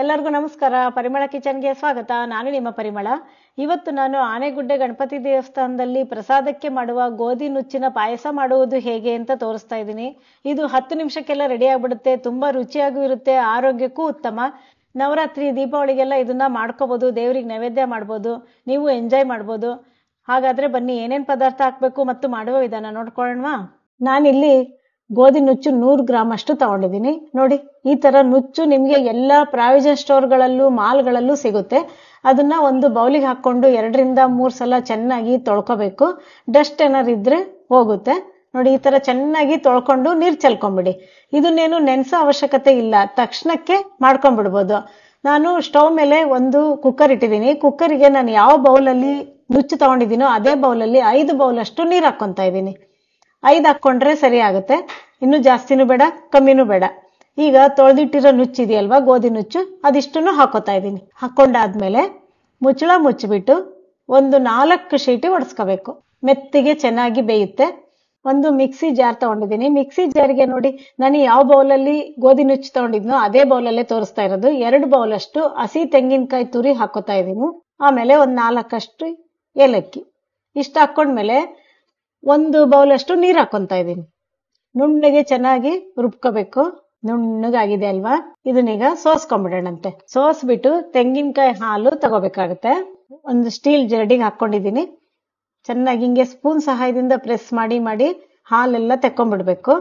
ಎಲ್ಲರಿಗೂ ನಮಸ್ಕಾರ ಪರಿಮಳ ಕಿಚನ್ಗೆ ಸ್ವಾಗತ ನಾನು ನಿಮ್ಮ ಪರಿಮಳ ಇವತ್ತು ನಾನು ಆನೆಗುಡ್ಡೆ ಗಣಪತಿ ದೇವಸ್ಥಾನದಲ್ಲಿ ಪ್ರಸಾದಕ್ಕೆ ಮಾಡುವ ಗೋಧಿ ನುಚ್ಚಿನ ಪಾಯಸ ಮಾಡುವುದು ಹೇಗೆ ಅಂತ ತೋರಿಸ್ತಾ ಇದ್ದೀನಿ ಇದು ಹತ್ತು ನಿಮಿಷಕ್ಕೆಲ್ಲ ರೆಡಿ ಆಗ್ಬಿಡುತ್ತೆ ತುಂಬಾ ರುಚಿಯಾಗೂ ಇರುತ್ತೆ ಆರೋಗ್ಯಕ್ಕೂ ಉತ್ತಮ ನವರಾತ್ರಿ ದೀಪಾವಳಿಗೆಲ್ಲ ಇದನ್ನ ಮಾಡ್ಕೋಬಹುದು ದೇವರಿಗೆ ನೈವೇದ್ಯ ಮಾಡ್ಬೋದು ನೀವು ಎಂಜಾಯ್ ಮಾಡ್ಬೋದು ಹಾಗಾದ್ರೆ ಬನ್ನಿ ಏನೇನು ಪದಾರ್ಥ ಹಾಕಬೇಕು ಮತ್ತು ಮಾಡುವ ವಿಧಾನ ನೋಡ್ಕೊಳ್ಳೋಣ ನಾನಿಲ್ಲಿ ಗೋಧಿ ನುಚ್ಚು ನೂರು ಗ್ರಾಮ್ ಅಷ್ಟು ತಗೊಂಡಿದ್ದೀನಿ ನೋಡಿ ಈ ತರ ನುಚ್ಚು ನಿಮಗೆ ಎಲ್ಲ ಪ್ರಾವಿಜನ್ ಸ್ಟೋರ್ಗಳಲ್ಲೂ ಮಾಲ್ಗಳಲ್ಲೂ ಸಿಗುತ್ತೆ ಅದನ್ನ ಒಂದು ಬೌಲಿಗೆ ಹಾಕೊಂಡು ಎರಡರಿಂದ ಮೂರು ಸಲ ಚೆನ್ನಾಗಿ ತೊಳ್ಕೊಬೇಕು ಡಸ್ಟ್ ಏನಾರು ಇದ್ರೆ ಹೋಗುತ್ತೆ ನೋಡಿ ಈ ತರ ಚೆನ್ನಾಗಿ ತೊಳ್ಕೊಂಡು ನೀರ್ ಚೆಲ್ಕೊಂಬಿಡಿ ಇದನ್ನೇನು ನೆನೆಸೋ ಅವಶ್ಯಕತೆ ಇಲ್ಲ ತಕ್ಷಣಕ್ಕೆ ಮಾಡ್ಕೊಂಡ್ಬಿಡ್ಬೋದು ನಾನು ಸ್ಟೌವ್ ಮೇಲೆ ಒಂದು ಕುಕ್ಕರ್ ಇಟ್ಟಿದ್ದೀನಿ ಕುಕ್ಕರಿಗೆ ನಾನು ಯಾವ ಬೌಲಲ್ಲಿ ನುಚ್ಚು ತಗೊಂಡಿದ್ದೀನೋ ಅದೇ ಬೌಲಲ್ಲಿ ಐದು ಅಷ್ಟು ನೀರು ಹಾಕೊಂತ ಇದ್ದೀನಿ ಐದು ಹಾಕೊಂಡ್ರೆ ಸರಿ ಆಗುತ್ತೆ ಇನ್ನು ಜಾಸ್ತಿನೂ ಬೇಡ ಕಮ್ಮಿನೂ ಬೇಡ ಈಗ ತೊಳೆದಿಟ್ಟಿರೋ ನುಚ್ಚಿದೆಯಲ್ವಾ ಗೋಧಿ ನುಚ್ಚು ಅದಿಷ್ಟನ್ನು ಹಾಕೋತಾ ಇದ್ದೀನಿ ಹಾಕೊಂಡಾದ್ಮೇಲೆ ಮುಚ್ಚಳ ಮುಚ್ಚಿಬಿಟ್ಟು ಒಂದು ನಾಲ್ಕು ಶೀಟಿ ಒಡಿಸ್ಕೋಬೇಕು ಮೆತ್ತಿಗೆ ಚೆನ್ನಾಗಿ ಬೇಯುತ್ತೆ ಒಂದು ಮಿಕ್ಸಿ ಜಾರ್ ತಗೊಂಡಿದ್ದೀನಿ ಮಿಕ್ಸಿ ಜಾರ್ಗೆ ನೋಡಿ ನಾನು ಯಾವ ಬೌಲಲ್ಲಿ ಗೋಧಿ ನುಚ್ಚು ತಗೊಂಡಿದ್ನೋ ಅದೇ ಬೌಲಲ್ಲೇ ತೋರಿಸ್ತಾ ಇರೋದು ಎರಡು ಬೌಲಷ್ಟು ಹಸಿ ತೆಂಗಿನಕಾಯಿ ತುರಿ ಹಾಕೋತಾ ಇದ್ದೀನಿ ಆಮೇಲೆ ಒಂದು ನಾಲ್ಕಷ್ಟು ಏಲಕ್ಕಿ ಇಷ್ಟು ಹಾಕೊಂಡ್ಮೇಲೆ ಒಂದು ಬೌಲಷ್ಟು ನೀರು ಹಾಕೊತಾ ಇದ್ದೀನಿ ನುಣ್ಣಗೆ ಚೆನ್ನಾಗಿ ರುಬ್ಕೋಬೇಕು ನುಣ್ಣಗಾಗಿದೆ ಅಲ್ವಾ ಇದನ್ನೀಗ ಸೋಸ್ಕೊಂಡ್ಬಿಡೋಣಂತೆ ಸೋಸ್ಬಿಟ್ಟು ತೆಂಗಿನಕಾಯಿ ಹಾಲು ತಗೋಬೇಕಾಗುತ್ತೆ ಒಂದು ಸ್ಟೀಲ್ ಜರಡಿಗೆ ಹಾಕೊಂಡಿದ್ದೀನಿ ಚೆನ್ನಾಗಿ ಹಿಂಗೆ ಸ್ಪೂನ್ ಸಹಾಯದಿಂದ ಪ್ರೆಸ್ ಮಾಡಿ ಮಾಡಿ ಹಾಲೆಲ್ಲ ತೆಕ್ಕೊಂಡ್ಬಿಡ್ಬೇಕು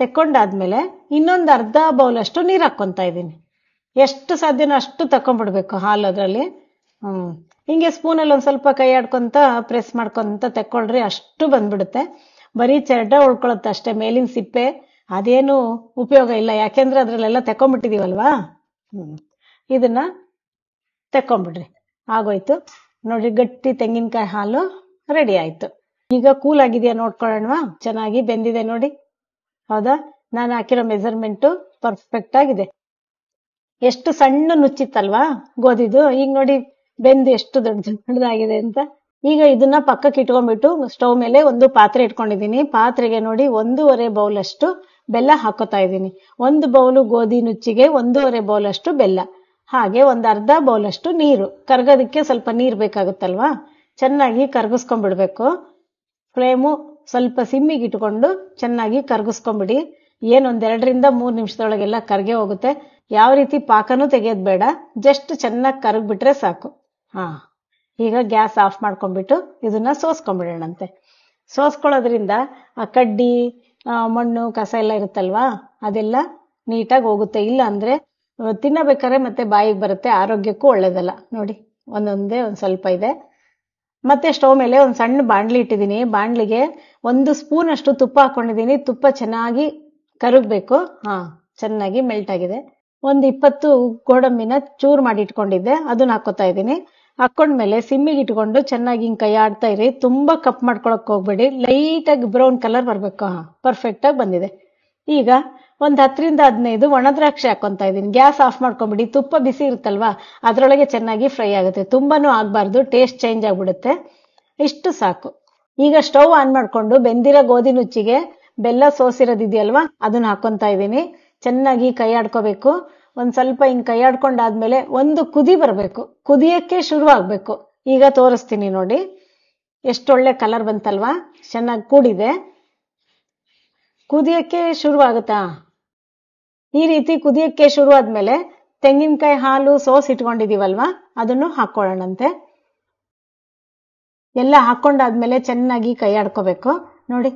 ತೆಕ್ಕೊಂಡಾದ್ಮೇಲೆ ಇನ್ನೊಂದು ಅರ್ಧ ಬೌಲ್ ಅಷ್ಟು ನೀರು ಹಾಕೊಂತ ಇದ್ದೀನಿ ಎಷ್ಟು ಸಾಧ್ಯನೋ ಅಷ್ಟು ತಕೊಂಡ್ಬಿಡ್ಬೇಕು ಹಾಲು ಅದರಲ್ಲಿ ಹ್ಞೂ ಹಿಂಗೆ ಸ್ಪೂನಲ್ಲಿ ಒಂದು ಸ್ವಲ್ಪ ಕೈ ಆಡ್ಕೊತ ಪ್ರೆಸ್ ಮಾಡ್ಕೊತ ತೆಕ್ಕೊಳ್ರಿ ಅಷ್ಟು ಬಂದ್ಬಿಡುತ್ತೆ ಬರೀ ಚರಟ ಉಳ್ಕೊಳತ್ತೆ ಅಷ್ಟೇ ಮೇಲಿನ ಸಿಪ್ಪೆ ಅದೇನು ಉಪಯೋಗ ಇಲ್ಲ ಯಾಕೆಂದ್ರೆ ಅದ್ರಲ್ಲೆಲ್ಲ ತಕೊಂಬಿಟ್ಟಿದೀವಲ್ವಾ ಹ್ಮ್ ಇದನ್ನ ತಕೊಂಬಿಡ್ರಿ ಆಗೋಯ್ತು ನೋಡ್ರಿ ಗಟ್ಟಿ ತೆಂಗಿನಕಾಯಿ ಹಾಲು ರೆಡಿ ಆಯ್ತು ಈಗ ಕೂಲ್ ಆಗಿದೆಯಾ ನೋಡ್ಕೊಳ್ಳೋಣವಾ ಚೆನ್ನಾಗಿ ಬೆಂದಿದೆ ನೋಡಿ ಹೌದಾ ನಾನು ಹಾಕಿರೋ ಮೆಸರ್ಮೆಂಟು ಪರ್ಫೆಕ್ಟ್ ಆಗಿದೆ ಎಷ್ಟು ಸಣ್ಣ ನುಚ್ಚಿತ್ತಲ್ವಾ ಗೋಧಿದು ಈಗ ನೋಡಿ ಬೆಂದು ಎಷ್ಟು ದೊಡ್ಡ ದೊಡ್ಡದಾಗಿದೆ ಅಂತ ಈಗ ಇದನ್ನ ಪಕ್ಕಕ್ಕೆ ಇಟ್ಕೊಂಡ್ಬಿಟ್ಟು ಸ್ಟೌವ್ ಮೇಲೆ ಒಂದು ಪಾತ್ರೆ ಇಟ್ಕೊಂಡಿದ್ದೀನಿ ಪಾತ್ರೆಗೆ ನೋಡಿ ಒಂದೂವರೆ ಬೌಲ್ ಅಷ್ಟು ಬೆಲ್ಲ ಹಾಕೋತಾ ಇದ್ದೀನಿ ಒಂದು ಬೌಲು ಗೋಧಿ ನುಚ್ಚಿಗೆ ಒಂದೂವರೆ ಬೌಲ್ ಅಷ್ಟು ಬೆಲ್ಲ ಹಾಗೆ ಒಂದು ಅರ್ಧ ಬೌಲ್ ಅಷ್ಟು ನೀರು ಕರ್ಗೋದಕ್ಕೆ ಸ್ವಲ್ಪ ನೀರು ಬೇಕಾಗುತ್ತಲ್ವಾ ಚೆನ್ನಾಗಿ ಕರ್ಗಿಸ್ಕೊಂಡ್ಬಿಡ್ಬೇಕು ಫ್ಲೇಮು ಸ್ವಲ್ಪ ಸಿಮ್ಮಿಗೆ ಇಟ್ಕೊಂಡು ಚೆನ್ನಾಗಿ ಕರ್ಗಿಸ್ಕೊಂಡ್ಬಿಡಿ ಎರಡರಿಂದ ಮೂರು ನಿಮಿಷದೊಳಗೆಲ್ಲ ಕರ್ಗೆ ಹೋಗುತ್ತೆ ಯಾವ ರೀತಿ ಪಾಕನೂ ತೆಗೆಯೋದು ಬೇಡ ಜಸ್ಟ್ ಚೆನ್ನಾಗಿ ಕರಗಿಬಿಟ್ರೆ ಸಾಕು ಹಾಂ ಈಗ ಗ್ಯಾಸ್ ಆಫ್ ಮಾಡ್ಕೊಂಡ್ಬಿಟ್ಟು ಇದನ್ನ ಸೋಸ್ಕೊಂಡ್ಬಿಡೋಣಂತೆ ಸೋಸ್ಕೊಳ್ಳೋದ್ರಿಂದ ಆ ಕಡ್ಡಿ ಮಣ್ಣು ಕಸ ಎಲ್ಲ ಇರುತ್ತಲ್ವಾ ಅದೆಲ್ಲ ನೀಟಾಗಿ ಹೋಗುತ್ತೆ ಇಲ್ಲ ಅಂದ್ರೆ ತಿನ್ನಬೇಕಾದ್ರೆ ಮತ್ತೆ ಬಾಯಿಗೆ ಬರುತ್ತೆ ಆರೋಗ್ಯಕ್ಕೂ ಒಳ್ಳೇದಲ್ಲ ನೋಡಿ ಒಂದೊಂದೇ ಒಂದು ಸ್ವಲ್ಪ ಇದೆ ಮತ್ತೆ ಸ್ಟೋವ್ ಮೇಲೆ ಒಂದು ಸಣ್ಣ ಬಾಣಲಿ ಇಟ್ಟಿದ್ದೀನಿ ಬಾಣಲಿಗೆ ಒಂದು ಸ್ಪೂನ್ ಅಷ್ಟು ತುಪ್ಪ ಹಾಕೊಂಡಿದ್ದೀನಿ ತುಪ್ಪ ಚೆನ್ನಾಗಿ ಕರಗಬೇಕು ಹಾ ಚೆನ್ನಾಗಿ ಮೆಲ್ಟ್ ಆಗಿದೆ ಒಂದು ಇಪ್ಪತ್ತು ಗೋಡಂಬಿನ ಚೂರು ಮಾಡಿ ಇಟ್ಕೊಂಡಿದ್ದೆ ಅದನ್ನ ಹಾಕೋತಾ ಇದ್ದೀನಿ ಮೇಲೆ ಸಿಮ್ಮಿಗೆ ಇಟ್ಕೊಂಡು ಚೆನ್ನಾಗಿ ಹಿಂಗೆ ಕೈ ಆಡ್ತಾ ಇರಿ ತುಂಬಾ ಕಪ್ ಮಾಡ್ಕೊಳಕ್ ಹೋಗ್ಬೇಡಿ ಲೈಟಾಗಿ ಬ್ರೌನ್ ಕಲರ್ ಬರಬೇಕು ಪರ್ಫೆಕ್ಟ್ ಆಗಿ ಬಂದಿದೆ ಈಗ ಒಂದು ಹತ್ತರಿಂದ ಹದಿನೈದು ಒಣದ್ರಾಕ್ಷಿ ದ್ರಾಕ್ಷಿ ಹಾಕೊತಾ ಇದ್ದೀನಿ ಗ್ಯಾಸ್ ಆಫ್ ಮಾಡ್ಕೊಂಬಿಡಿ ತುಪ್ಪ ಬಿಸಿ ಇರುತ್ತಲ್ವಾ ಅದರೊಳಗೆ ಚೆನ್ನಾಗಿ ಫ್ರೈ ಆಗುತ್ತೆ ತುಂಬಾನೂ ಆಗ್ಬಾರ್ದು ಟೇಸ್ಟ್ ಚೇಂಜ್ ಆಗ್ಬಿಡುತ್ತೆ ಇಷ್ಟು ಸಾಕು ಈಗ ಸ್ಟವ್ ಆನ್ ಮಾಡ್ಕೊಂಡು ಬೆಂದಿರೋ ಗೋಧಿ ನುಚ್ಚಿಗೆ ಬೆಲ್ಲ ಸೋಸಿರೋದಿದೆಯಲ್ವಾ ಅದನ್ನ ಹಾಕೊಂತ ಇದ್ದೀನಿ ಚೆನ್ನಾಗಿ ಕೈ ಆಡ್ಕೋಬೇಕು ಒಂದ್ ಸ್ವಲ್ಪ ಹಿಂಗೆ ಕೈಯಾಡ್ಕೊಂಡಾದ್ಮೇಲೆ ಒಂದು ಕುದಿ ಬರಬೇಕು ಕುದಿಯೋಕ್ಕೆ ಶುರುವಾಗಬೇಕು ಈಗ ತೋರಿಸ್ತೀನಿ ನೋಡಿ ಎಷ್ಟೊಳ್ಳೆ ಕಲರ್ ಬಂತಲ್ವಾ ಚೆನ್ನಾಗಿ ಕೂಡಿದೆ ಕುದಿಯೋಕ್ಕೆ ಶುರುವಾಗುತ್ತಾ ಈ ರೀತಿ ಕುದಿಯೋಕ್ಕೆ ಶುರುವಾದ್ಮೇಲೆ ತೆಂಗಿನಕಾಯಿ ಹಾಲು ಸೋಸ್ ಇಟ್ಕೊಂಡಿದೀವಲ್ವಾ ಅದನ್ನು ಹಾಕೊಳ್ಳೋಣಂತೆ ಎಲ್ಲ ಹಾಕೊಂಡಾದ್ಮೇಲೆ ಚೆನ್ನಾಗಿ ಕೈ ಆಡ್ಕೋಬೇಕು ನೋಡಿ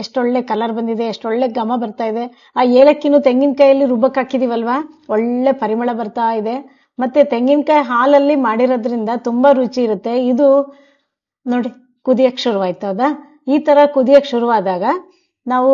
ಎಷ್ಟೊಳ್ಳೆ ಕಲರ್ ಬಂದಿದೆ ಎಷ್ಟೊಳ್ಳೆ ಘಮ ಬರ್ತಾ ಇದೆ ಆ ಏಲಕ್ಕಿನೂ ತೆಂಗಿನಕಾಯಲ್ಲಿ ರುಬ್ಬಕ್ ಹಾಕಿದೀವಲ್ವಾ ಒಳ್ಳೆ ಪರಿಮಳ ಬರ್ತಾ ಇದೆ ಮತ್ತೆ ತೆಂಗಿನಕಾಯಿ ಹಾಲಲ್ಲಿ ಮಾಡಿರೋದ್ರಿಂದ ತುಂಬಾ ರುಚಿ ಇರುತ್ತೆ ಇದು ನೋಡಿ ಕುದಿಯಕ್ಕೆ ಶುರುವಾಯ್ತು ಹೌದಾ ಈ ತರ ಕುದಿಯಕ್ಕೆ ಶುರುವಾದಾಗ ನಾವು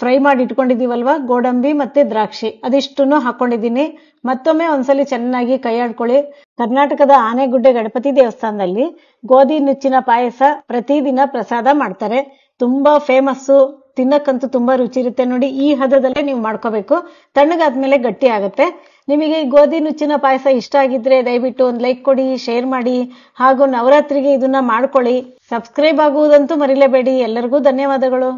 ಫ್ರೈ ಮಾಡಿ ಇಟ್ಕೊಂಡಿದೀವಲ್ವಾ ಗೋಡಂಬಿ ಮತ್ತೆ ದ್ರಾಕ್ಷಿ ಅದಿಷ್ಟನ್ನು ಹಾಕೊಂಡಿದ್ದೀನಿ ಮತ್ತೊಮ್ಮೆ ಒಂದ್ಸಲಿ ಚೆನ್ನಾಗಿ ಕೈ ಆಡ್ಕೊಳ್ಳಿ ಕರ್ನಾಟಕದ ಆನೆಗುಡ್ಡೆ ಗಣಪತಿ ದೇವಸ್ಥಾನದಲ್ಲಿ ಗೋಧಿ ನುಚ್ಚಿನ ಪಾಯಸ ಪ್ರತಿದಿನ ಪ್ರಸಾದ ಮಾಡ್ತಾರೆ ತುಂಬಾ ಫೇಮಸ್ಸು ತಿನ್ನಕ್ಕಂತೂ ತುಂಬಾ ರುಚಿ ಇರುತ್ತೆ ನೋಡಿ ಈ ಹದದಲ್ಲೇ ನೀವು ಮಾಡ್ಕೋಬೇಕು ತಣ್ಣಗಾದ್ಮೇಲೆ ಗಟ್ಟಿ ಆಗುತ್ತೆ ನಿಮಗೆ ಗೋಧಿ ನುಚ್ಚಿನ ಪಾಯಸ ಇಷ್ಟ ಆಗಿದ್ರೆ ದಯವಿಟ್ಟು ಒಂದು ಲೈಕ್ ಕೊಡಿ ಶೇರ್ ಮಾಡಿ ಹಾಗೂ ನವರಾತ್ರಿಗೆ ಇದನ್ನ ಮಾಡ್ಕೊಳ್ಳಿ ಸಬ್ಸ್ಕ್ರೈಬ್ ಆಗುವುದಂತೂ ಮರಿಲೇಬೇಡಿ ಎಲ್ಲರಿಗೂ ಧನ್ಯವಾದಗಳು